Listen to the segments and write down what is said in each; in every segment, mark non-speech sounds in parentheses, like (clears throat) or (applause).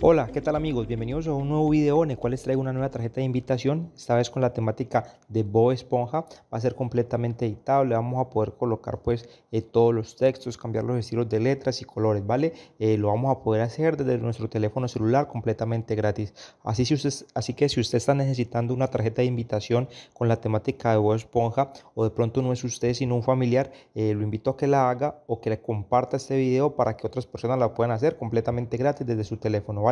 Hola, ¿qué tal amigos? Bienvenidos a un nuevo video en el cual les traigo una nueva tarjeta de invitación, esta vez con la temática de Bob Esponja, va a ser completamente editable, vamos a poder colocar pues eh, todos los textos, cambiar los estilos de letras y colores, ¿vale? Eh, lo vamos a poder hacer desde nuestro teléfono celular completamente gratis, así, si así que si usted está necesitando una tarjeta de invitación con la temática de Bob Esponja o de pronto no es usted sino un familiar, eh, lo invito a que la haga o que le comparta este video para que otras personas la puedan hacer completamente gratis desde su teléfono,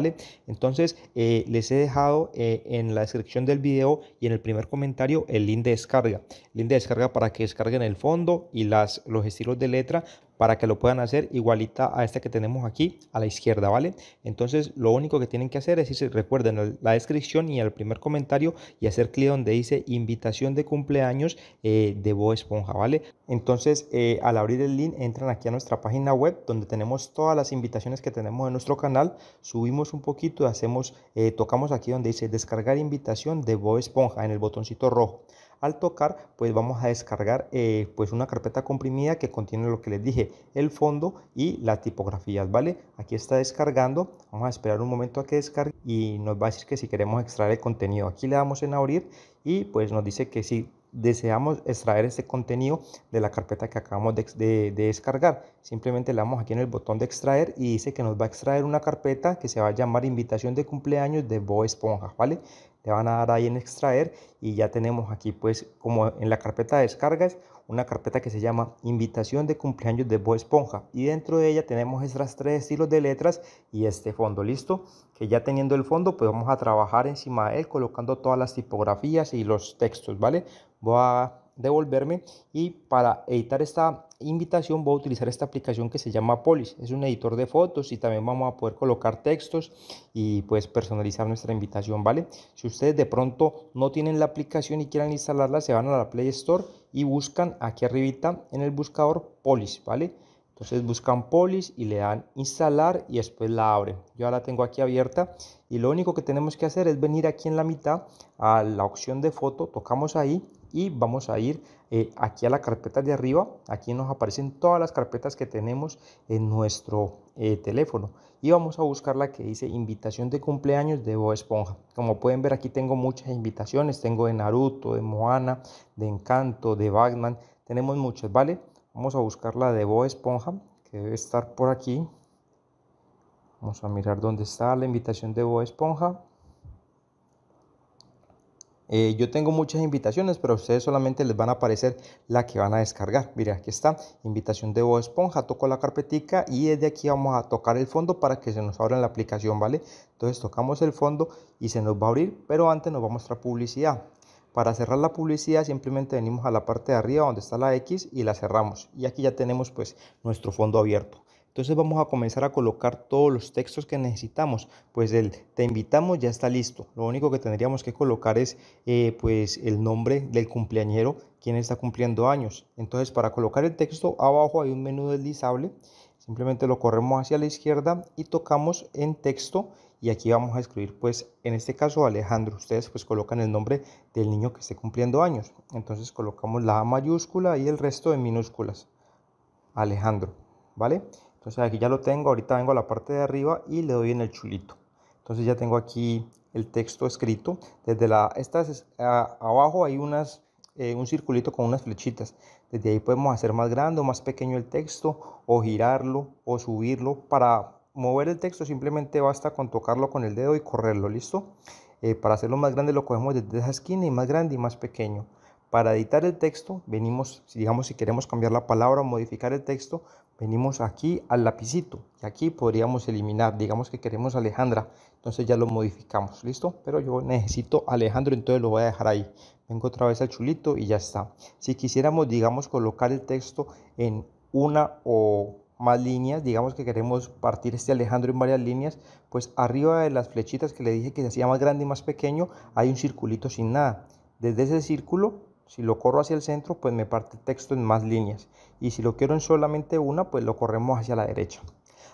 entonces, eh, les he dejado eh, en la descripción del video y en el primer comentario el link de descarga. Link de descarga para que descarguen el fondo y las, los estilos de letra para que lo puedan hacer igualita a esta que tenemos aquí a la izquierda, ¿vale? Entonces lo único que tienen que hacer es irse, recuerden la descripción y el primer comentario y hacer clic donde dice invitación de cumpleaños eh, de Bob Esponja, ¿vale? Entonces eh, al abrir el link entran aquí a nuestra página web donde tenemos todas las invitaciones que tenemos en nuestro canal, subimos un poquito y hacemos, eh, tocamos aquí donde dice descargar invitación de Bob Esponja en el botoncito rojo. Al tocar, pues vamos a descargar eh, pues una carpeta comprimida que contiene lo que les dije, el fondo y las tipografías, ¿vale? Aquí está descargando, vamos a esperar un momento a que descargue y nos va a decir que si queremos extraer el contenido. Aquí le damos en abrir y pues nos dice que si deseamos extraer este contenido de la carpeta que acabamos de, de, descargar. Simplemente le damos aquí en el botón de extraer y dice que nos va a extraer una carpeta que se va a llamar invitación de cumpleaños de Bo Esponja, ¿vale? le van a dar ahí en extraer y ya tenemos aquí pues como en la carpeta de descargas una carpeta que se llama invitación de cumpleaños de Bob Esponja y dentro de ella tenemos estas tres estilos de letras y este fondo listo que ya teniendo el fondo pues vamos a trabajar encima de él colocando todas las tipografías y los textos vale voy a devolverme y para editar esta invitación voy a utilizar esta aplicación que se llama Polis. Es un editor de fotos y también vamos a poder colocar textos y pues personalizar nuestra invitación, ¿vale? Si ustedes de pronto no tienen la aplicación y quieran instalarla, se van a la Play Store y buscan aquí arribita en el buscador Polis, ¿vale? Entonces buscan Polis y le dan instalar y después la abren. Yo la tengo aquí abierta y lo único que tenemos que hacer es venir aquí en la mitad a la opción de foto, tocamos ahí y vamos a ir eh, aquí a la carpeta de arriba aquí nos aparecen todas las carpetas que tenemos en nuestro eh, teléfono y vamos a buscar la que dice invitación de cumpleaños de Bob Esponja como pueden ver aquí tengo muchas invitaciones tengo de Naruto de Moana de Encanto de Batman tenemos muchas vale vamos a buscar la de Bob Esponja que debe estar por aquí vamos a mirar dónde está la invitación de Bob Esponja eh, yo tengo muchas invitaciones, pero a ustedes solamente les van a aparecer la que van a descargar. Mira aquí está, invitación de voz Esponja, toco la carpetica y desde aquí vamos a tocar el fondo para que se nos abra la aplicación, ¿vale? Entonces tocamos el fondo y se nos va a abrir, pero antes nos va a mostrar publicidad. Para cerrar la publicidad simplemente venimos a la parte de arriba donde está la X y la cerramos. Y aquí ya tenemos pues nuestro fondo abierto. Entonces vamos a comenzar a colocar todos los textos que necesitamos, pues el te invitamos ya está listo. Lo único que tendríamos que colocar es eh, pues el nombre del cumpleañero, quien está cumpliendo años. Entonces para colocar el texto abajo hay un menú deslizable, simplemente lo corremos hacia la izquierda y tocamos en texto y aquí vamos a escribir pues en este caso Alejandro ustedes pues colocan el nombre del niño que esté cumpliendo años entonces colocamos la mayúscula y el resto de minúsculas Alejandro vale entonces aquí ya lo tengo, ahorita vengo a la parte de arriba y le doy en el chulito. Entonces ya tengo aquí el texto escrito. Desde la, abajo hay unas, eh, un circulito con unas flechitas. Desde ahí podemos hacer más grande o más pequeño el texto o girarlo o subirlo. Para mover el texto simplemente basta con tocarlo con el dedo y correrlo, ¿listo? Eh, para hacerlo más grande lo cogemos desde esa esquina y más grande y más pequeño. Para editar el texto, venimos, digamos, si queremos cambiar la palabra o modificar el texto, venimos aquí al lapicito y aquí podríamos eliminar, digamos que queremos Alejandra, entonces ya lo modificamos, ¿listo? Pero yo necesito Alejandro, entonces lo voy a dejar ahí. Vengo otra vez al chulito y ya está. Si quisiéramos, digamos, colocar el texto en una o más líneas, digamos que queremos partir este Alejandro en varias líneas, pues arriba de las flechitas que le dije que se hacía más grande y más pequeño, hay un circulito sin nada. Desde ese círculo si lo corro hacia el centro, pues me parte el texto en más líneas. Y si lo quiero en solamente una, pues lo corremos hacia la derecha.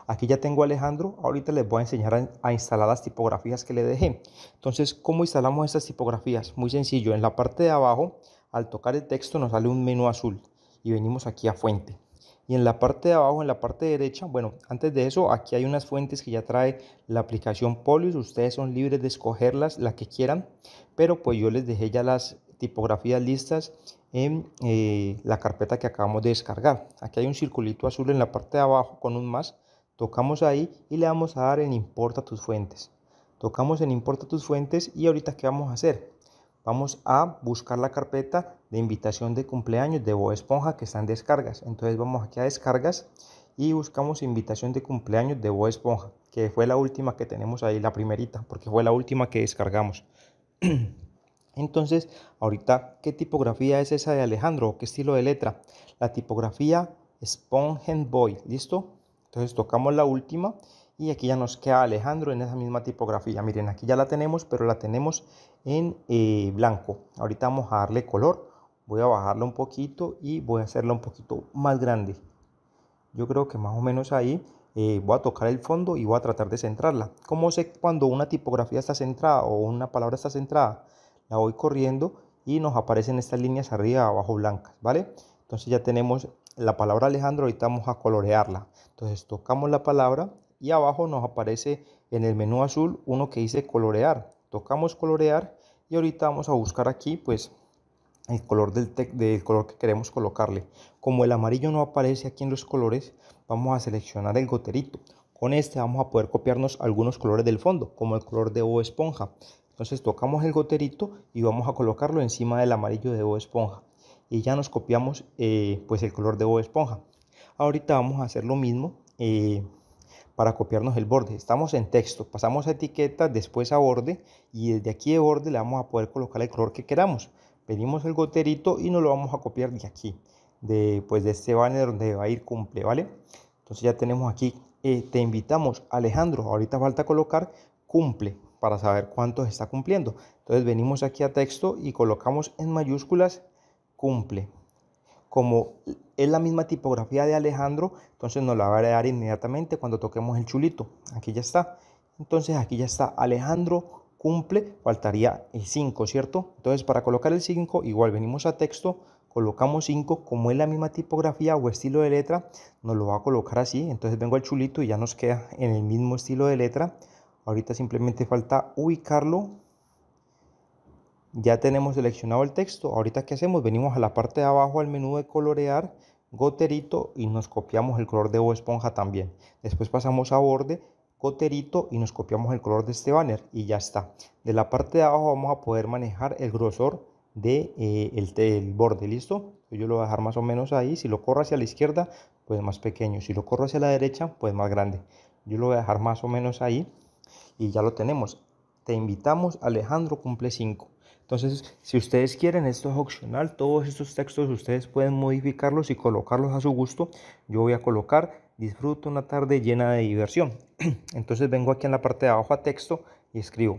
Aquí ya tengo a Alejandro, ahorita les voy a enseñar a, a, instalar las tipografías que le dejé. Entonces, ¿cómo instalamos estas tipografías? Muy sencillo, en la parte de abajo, al tocar el texto nos sale un menú azul y venimos aquí a fuente. Y en la parte de abajo, en la parte derecha, bueno, antes de eso, aquí hay unas fuentes que ya trae la aplicación Polius. Ustedes son libres de escogerlas, la que quieran, pero pues yo les dejé ya las tipografías listas en eh, la carpeta que acabamos de descargar. Aquí hay un circulito azul en la parte de abajo con un más. Tocamos ahí y le vamos a dar en importa tus fuentes. Tocamos en importa tus fuentes y ahorita qué vamos a hacer. Vamos a buscar la carpeta de invitación de cumpleaños de Bob Esponja que están en descargas. Entonces vamos aquí a descargas y buscamos invitación de cumpleaños de Bob Esponja, que fue la última que tenemos ahí, la primerita, porque fue la última que descargamos. (clears throat) Entonces, ahorita, ¿qué tipografía es esa de Alejandro? ¿Qué estilo de letra? La tipografía Sponge Boy, ¿listo? Entonces tocamos la última y aquí ya nos queda Alejandro en esa misma tipografía. Miren, aquí ya la tenemos, pero la tenemos en eh, blanco. Ahorita vamos a darle color. Voy a bajarla un poquito y voy a hacerla un poquito más grande. Yo creo que más o menos ahí eh, voy a tocar el fondo y voy a tratar de centrarla. ¿Cómo sé cuando una tipografía está centrada o una palabra está centrada? la voy corriendo y nos aparecen estas líneas arriba, abajo blancas, ¿vale? Entonces ya tenemos la palabra Alejandro, ahorita vamos a colorearla. Entonces tocamos la palabra y abajo nos aparece en el menú azul uno que dice colorear. Tocamos colorear y ahorita vamos a buscar aquí pues el color del, del color que queremos colocarle. Como el amarillo no aparece aquí en los colores, vamos a seleccionar el goterito. Con este vamos a poder copiarnos algunos colores del fondo, como el color de O esponja. Entonces tocamos el goterito y vamos a colocarlo encima del amarillo de Bob Esponja. Y ya nos copiamos eh, pues el color de Bob Esponja. Ahorita vamos a hacer lo mismo eh, para copiarnos el borde. Estamos en texto, pasamos a etiqueta, después a borde y desde aquí de borde le vamos a poder colocar el color que queramos. Pedimos el goterito y nos lo vamos a copiar de aquí, de, pues, de este banner donde va a ir cumple, ¿vale? Entonces ya tenemos aquí, eh, te invitamos Alejandro, ahorita falta colocar cumple para saber cuánto está cumpliendo. Entonces venimos aquí a texto y colocamos en mayúsculas cumple. Como es la misma tipografía de Alejandro, entonces nos la va a dar inmediatamente cuando toquemos el chulito. Aquí ya está. Entonces aquí ya está Alejandro cumple, faltaría el 5, ¿cierto? Entonces para colocar el 5, igual venimos a texto, colocamos 5, como es la misma tipografía o estilo de letra, nos lo va a colocar así, entonces vengo al chulito y ya nos queda en el mismo estilo de letra, Ahorita simplemente falta ubicarlo. Ya tenemos seleccionado el texto. Ahorita ¿qué hacemos? Venimos a la parte de abajo al menú de colorear, goterito y nos copiamos el color de o Esponja también. Después pasamos a borde, goterito y nos copiamos el color de este banner y ya está. De la parte de abajo vamos a poder manejar el grosor de, eh, el, del borde, ¿listo? Yo lo voy a dejar más o menos ahí. Si lo corro hacia la izquierda, pues más pequeño. Si lo corro hacia la derecha, pues más grande. Yo lo voy a dejar más o menos ahí y ya lo tenemos. Te invitamos, Alejandro cumple 5. Entonces, si ustedes quieren, esto es opcional. Todos estos textos ustedes pueden modificarlos y colocarlos a su gusto. Yo voy a colocar, disfruto una tarde llena de diversión. (clears throat) Entonces vengo aquí en la parte de abajo a texto y escribo,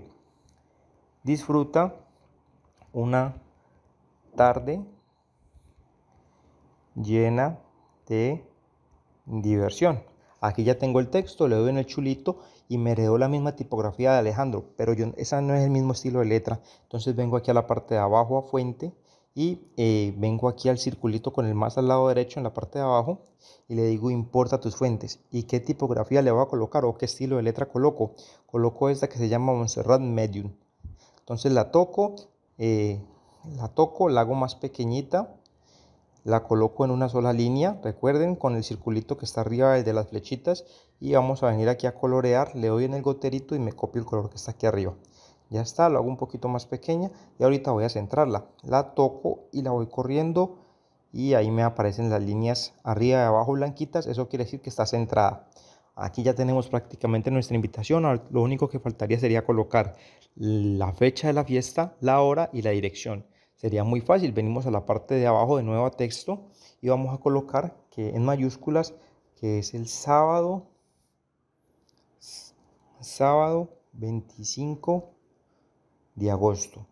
disfruta una tarde llena de diversión. Aquí ya tengo el texto, le doy en el chulito y me heredó la misma tipografía de Alejandro, pero yo, esa no es el mismo estilo de letra. Entonces vengo aquí a la parte de abajo a fuente y eh, vengo aquí al circulito con el más al lado derecho en la parte de abajo y le digo importa tus fuentes y qué tipografía le voy a colocar o qué estilo de letra coloco. Coloco esta que se llama Montserrat Medium. Entonces la toco, eh, la toco, la hago más pequeñita la coloco en una sola línea recuerden con el circulito que está arriba de las flechitas y vamos a venir aquí a colorear le doy en el goterito y me copio el color que está aquí arriba ya está lo hago un poquito más pequeña y ahorita voy a centrarla la toco y la voy corriendo y ahí me aparecen las líneas arriba y abajo blanquitas eso quiere decir que está centrada aquí ya tenemos prácticamente nuestra invitación lo único que faltaría sería colocar la fecha de la fiesta la hora y la dirección Sería muy fácil, venimos a la parte de abajo de nuevo a texto y vamos a colocar que en mayúsculas que es el sábado sábado 25 de agosto.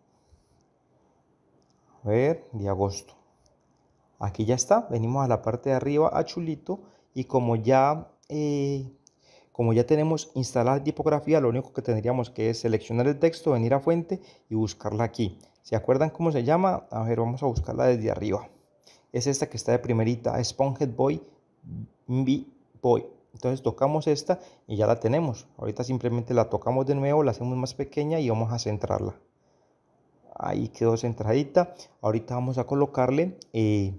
A ver, de agosto. Aquí ya está, venimos a la parte de arriba a chulito y como ya eh, como ya tenemos instalada tipografía, lo único que tendríamos que es seleccionar el texto, venir a fuente y buscarla aquí. ¿Se acuerdan cómo se llama? A ver, vamos a buscarla desde arriba. Es esta que está de primerita, Sponge Boy B Boy. Entonces tocamos esta y ya la tenemos. Ahorita simplemente la tocamos de nuevo, la hacemos más pequeña y vamos a centrarla. Ahí quedó centradita. Ahorita vamos a colocarle eh,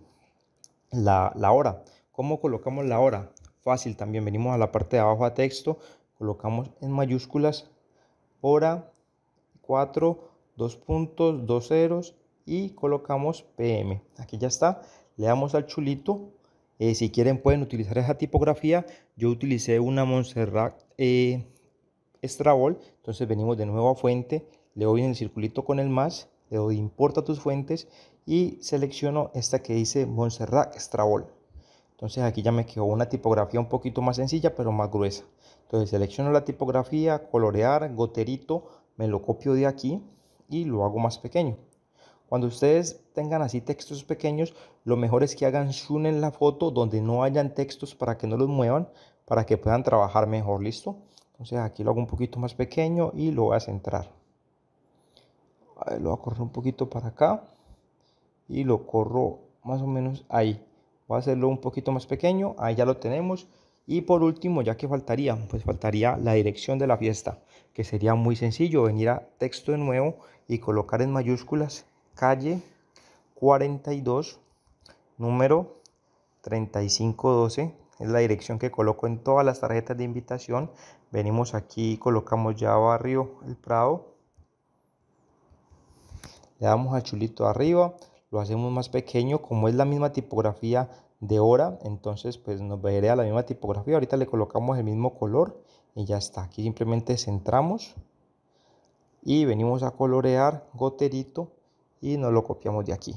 la, hora. ¿Cómo colocamos la hora? Fácil también. Venimos a la parte de abajo a texto, colocamos en mayúsculas hora 4 dos puntos, dos ceros y colocamos PM. Aquí ya está. Le damos al chulito. Eh, si quieren pueden utilizar esa tipografía. Yo utilicé una Montserrat eh, Entonces venimos de nuevo a fuente. Le doy en el circulito con el más. Le doy importa tus fuentes. Y selecciono esta que dice Montserrat Strabol. Entonces aquí ya me quedó una tipografía un poquito más sencilla pero más gruesa. Entonces selecciono la tipografía, colorear, goterito. Me lo copio de aquí y lo hago más pequeño. Cuando ustedes tengan así textos pequeños, lo mejor es que hagan zoom en la foto donde no hayan textos para que no los muevan, para que puedan trabajar mejor, ¿listo? Entonces aquí lo hago un poquito más pequeño y lo voy a centrar. lo voy a correr un poquito para acá y lo corro más o menos ahí. Voy a hacerlo un poquito más pequeño, ahí ya lo tenemos. Y por último, ya que faltaría, pues faltaría la dirección de la fiesta, que sería muy sencillo venir a texto de nuevo y colocar en mayúsculas calle 42, número 3512, es la dirección que coloco en todas las tarjetas de invitación. Venimos aquí y colocamos ya barrio El Prado. Le damos a chulito arriba, lo hacemos más pequeño, como es la misma tipografía de hora, entonces pues nos veré a la misma tipografía, ahorita le colocamos el mismo color y ya está, aquí simplemente centramos y venimos a colorear goterito y nos lo copiamos de aquí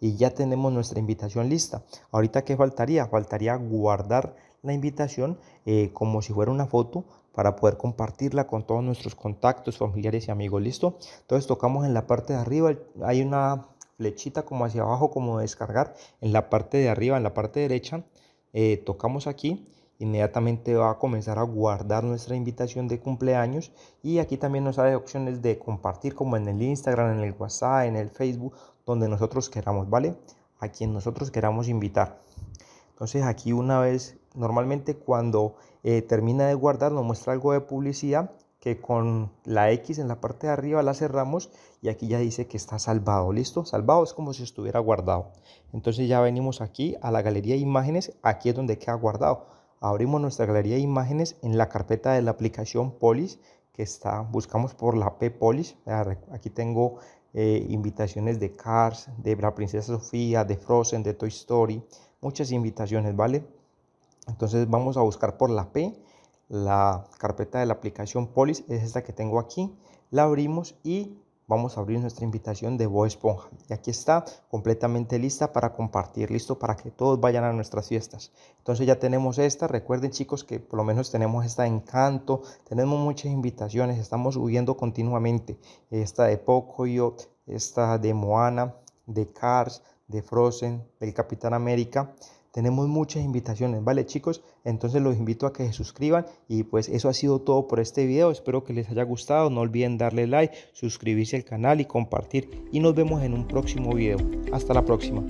y ya tenemos nuestra invitación lista. Ahorita qué faltaría? Faltaría guardar la invitación eh, como si fuera una foto para poder compartirla con todos nuestros contactos, familiares y amigos. ¿Listo? Entonces tocamos en la parte de arriba, hay una flechita como hacia abajo, como descargar, en la parte de arriba, en la parte derecha, eh, tocamos aquí inmediatamente va a comenzar a guardar nuestra invitación de cumpleaños y aquí también nos sale opciones de compartir como en el Instagram, en el WhatsApp, en el Facebook, donde nosotros queramos, ¿vale? A quien nosotros queramos invitar. Entonces aquí una vez, normalmente cuando eh, termina de guardar nos muestra algo de publicidad que con la X en la parte de arriba la cerramos y aquí ya dice que está salvado, ¿listo? Salvado es como si estuviera guardado. Entonces ya venimos aquí a la galería de imágenes, aquí es donde queda guardado. Abrimos nuestra galería de imágenes en la carpeta de la aplicación Polis, que está, buscamos por la P Polis, aquí tengo eh, invitaciones de Cars, de la Princesa Sofía, de Frozen, de Toy Story, muchas invitaciones, ¿vale? Entonces vamos a buscar por la P la carpeta de la aplicación Polis, es esta que tengo aquí, la abrimos y vamos a abrir nuestra invitación de Voz Esponja. Y aquí está, completamente lista para compartir, listo para que todos vayan a nuestras fiestas. Entonces ya tenemos esta, recuerden chicos que por lo menos tenemos esta Encanto, tenemos muchas invitaciones, estamos subiendo continuamente. Esta de Pocoyo, esta de Moana, de Cars, de Frozen, del Capitán América. Tenemos muchas invitaciones, ¿vale chicos? Entonces los invito a que se suscriban y pues eso ha sido todo por este video. Espero que les haya gustado. No olviden darle like, suscribirse al canal y compartir. Y nos vemos en un próximo video. Hasta la próxima.